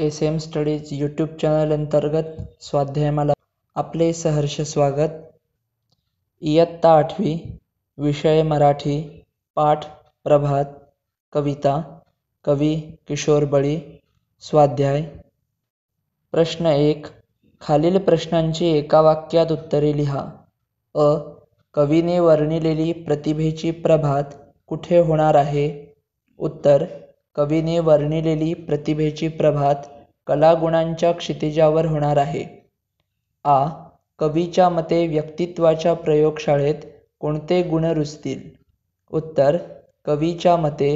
S M studies YouTube channel अंतर्गत स्वाध्यायमाला आपले सहर्ष स्वागत इयत्ता आठवी विषय मराठी पाठ प्रभात कविता कवी किशोर बळी स्वाध्याय प्रश्न एक खालील प्रश्नांची एका वाक्यात उत्तरे लिहा अ कवीने वर्णिलेली प्रतिभेची प्रभात कुठे होणार आहे उत्तर कवीने वर्णिलेली प्रतिभेची प्रभात कलागुणांच्या क्षितिजावर होणार आहे आ कवीच्या मते व्यक्तित्वाच्या प्रयोगशाळेत कोणते गुण रुजतील उत्तर कवीच्या मते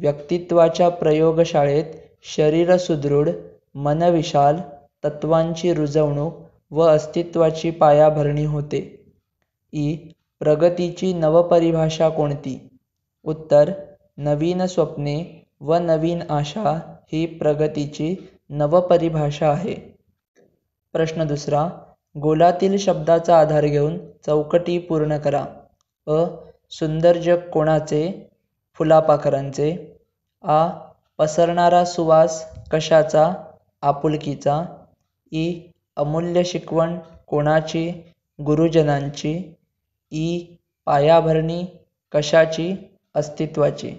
व्यक्तित्वाच्या प्रयोगशाळेत शरीर सुदृढ मनविशाल तत्वांची रुजवणूक व अस्तित्वाची पायाभरणी होते ई प्रगतीची नवपरिभाषा कोणती उत्तर नवीन स्वप्ने व नवीन आशा ही प्रगतीची नवपरिभाषा आहे प्रश्न दुसरा गोलातील शब्दाचा आधार घेऊन चौकटी पूर्ण करा अ सुंदर जग कोणाचे फुलापाखरांचे आ पसरणारा सुवास कशाचा आपुलकीचा ई अमूल्य शिकवण कोणाची गुरुजनांची ई पायाभरणी कशाची अस्तित्वाची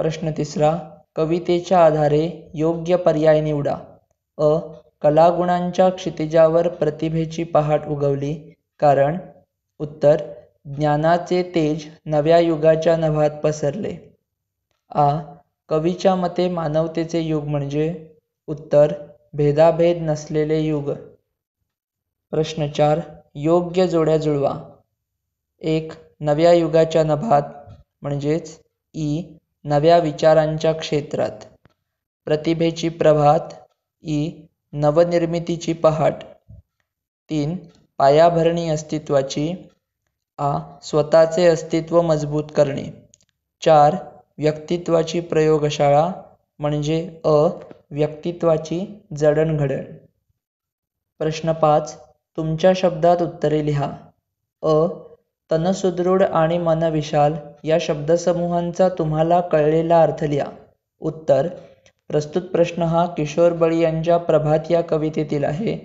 प्रश्न तिसरा कवितेच्या आधारे योग्य पर्याय निवडा अ कलागुणांच्या क्षितिजावर प्रतिभेची पहाट उगवली कारण उत्तर ज्ञानाचे तेज नव्या युगाच्या नभात पसरले आ कवीच्या मते मानवतेचे युग म्हणजे उत्तर भेदाभेद नसलेले युग प्रश्न चार योग्य जोड्या जुळवा एक नव्या युगाच्या नभात म्हणजेच ई नव्या विचारांच्या क्षेत्रात प्रतिभेची प्रभात ई नवनिर्मितीची पहाट तीन पायाभरणी अस्तित्वाची आ स्वतःचे अस्तित्व मजबूत करणे चार व्यक्तित्वाची प्रयोगशाळा म्हणजे अ व्यक्तित्वाची जडणघडण प्रश्न पाच तुमच्या शब्दात उत्तरे लिहा अ तनसुदृढ आणि मनविशाल या शब्दसमूहांचा तुम्हाला कळलेला अर्थ लिहा उत्तर प्रस्तुत प्रश्न हा किशोर बळी यांच्या प्रभात या कवितेतील आहे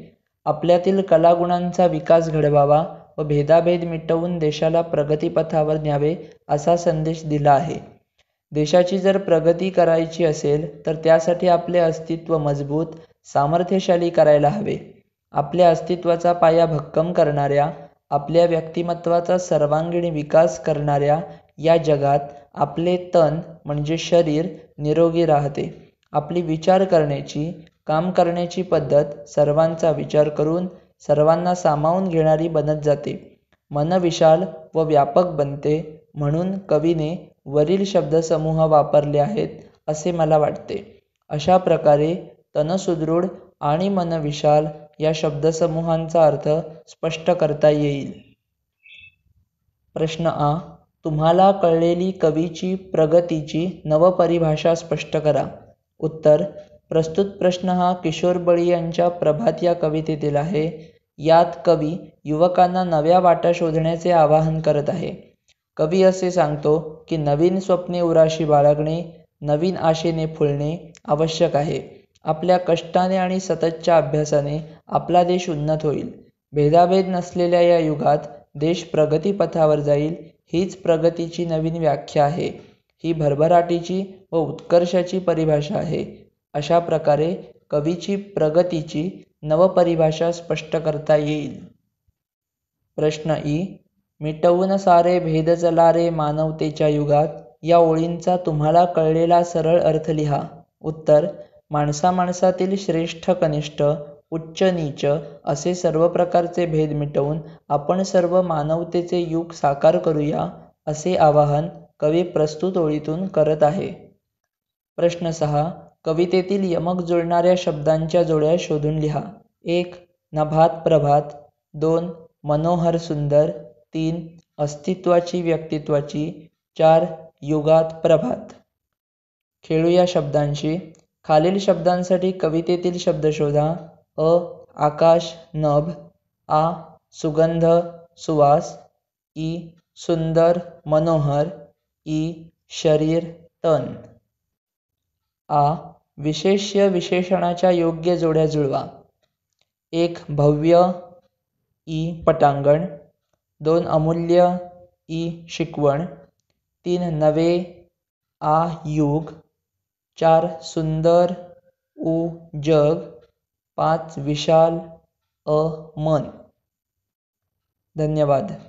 आपल्यातील कलागुणांचा विकास घडवावा व भेदाभेद मिटवून देशाला प्रगतीपथावर न्यावे असा संदेश दिला आहे देशाची जर प्रगती करायची असेल तर त्यासाठी आपले अस्तित्व मजबूत सामर्थ्यशाली करायला हवे आपल्या अस्तित्वाचा पाया भक्कम करणाऱ्या आपल्या व्यक्तिमत्वाचा सर्वांगीण विकास करणाऱ्या या जगात आपले तन म्हणजे शरीर निरोगी राहते आपली विचार करण्याची काम करण्याची पद्धत सर्वांचा विचार करून सर्वांना सामावून घेणारी बनत जाते मन विशाल व व्यापक बनते म्हणून कवीने वरील शब्दसमूह वापरले आहेत असे मला वाटते अशा प्रकारे तन सुदृढ आणि मन विशाल या शब्दसमूहांचा अर्थ स्पष्ट करता येईल प्रश्न आ तुम्हाला कळलेली कवीची प्रगतीची नवपरिभाषा स्पष्ट करा उत्तर प्रस्तुत प्रश्न हा किशोर बळी यांच्या प्रभात या कवितेतील आहे यात कवी युवकांना नव्या वाटा शोधण्याचे आवाहन करत आहे कवी असे सांगतो की नवीन स्वप्ने उराशी बाळगणे नवीन आशेने फुलणे आवश्यक आहे आपल्या कष्टाने आणि सततच्या अभ्यासाने आपला देश उन्नत होईल भेदाभेद नसलेल्या या युगात देश प्रगतीपथावर जाईल हीच प्रगतीची नवीन व्याख्या आहे ही भरभराटीची व उत्कर्षाची परिभाषा आहे अशा प्रकारे कवीची प्रगतीची नवपरिभाषा स्पष्ट करता येईल प्रश्न ई मिटवून सारे भेद जलारे मानवतेच्या युगात या ओळींचा तुम्हाला कळलेला सरळ अर्थ लिहा उत्तर माणसा माणसातील श्रेष्ठ कनिष्ठ उच्च नीच असे सर्व प्रकारचे भेद मिटवून आपण सर्व मानवतेचे युग साकार करूया असे आवाहन कवी प्रस्तुत ओळीतून करत आहे प्रश्न सहा कवितेतील यमक जुळणाऱ्या शब्दांच्या जोड्या शोधून लिहा एक नभात प्रभात दोन मनोहर सुंदर तीन अस्तित्वाची व्यक्तित्वाची चार युगात प्रभात या शब्दांशी खालील शब्दांसाठी कवितेतील शब्द शोधा अ आकाश नभ आ सुगंध सुवास इ सुंदर मनोहर ई शरीर तन आ विशेष्य विशेषणाच्या योग्य जोड्या जुळवा एक भव्य ई पटांगण दोन अमूल्य ई शिकवण तीन नवे आ युग चार सुंदर उ जग पाच विशाल अ मन धन्यवाद